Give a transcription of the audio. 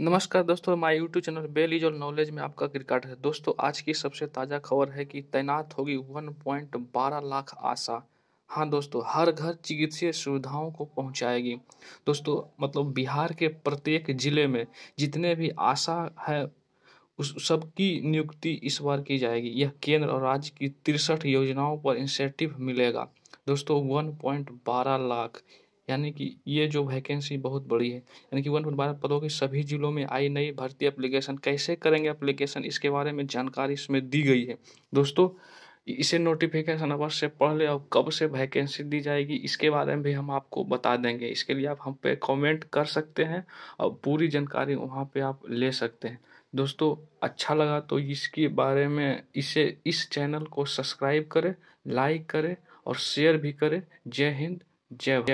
नमस्कार दोस्तों my YouTube channel bell is all knowledge में आपका क्रिकेट है दोस्तों आज की सबसे ताज़ा खबर है कि तैनात होगी 1.12 लाख आशा हाँ दोस्तों हर घर चिकित्सीय सुविधाओं को पहुंचाएगी दोस्तों मतलब बिहार के प्रत्येक ज़िले में जितने भी आशा है उस सबकी नियुक्ति इस बार की जाएगी यह केंद्र और राज्य की तिरसठ योजनाओं पर इंसेंटिव मिलेगा दोस्तों वन लाख यानी कि ये जो वैकेंसी बहुत बड़ी है यानी कि वन पॉइंट बारह पदों के सभी जिलों में आई नई भर्ती एप्लीकेशन कैसे करेंगे एप्लीकेशन इसके बारे में जानकारी इसमें दी गई है दोस्तों इसे नोटिफिकेशन अवश्य पढ़ पहले और कब से वैकेंसी दी जाएगी इसके बारे में भी हम आपको बता देंगे इसके लिए आप हम पे कमेंट कर सकते हैं और पूरी जानकारी वहाँ पे आप ले सकते हैं दोस्तों अच्छा लगा तो इसके बारे में इसे इस चैनल को सब्सक्राइब करें लाइक करें और शेयर भी करें जय हिंद जय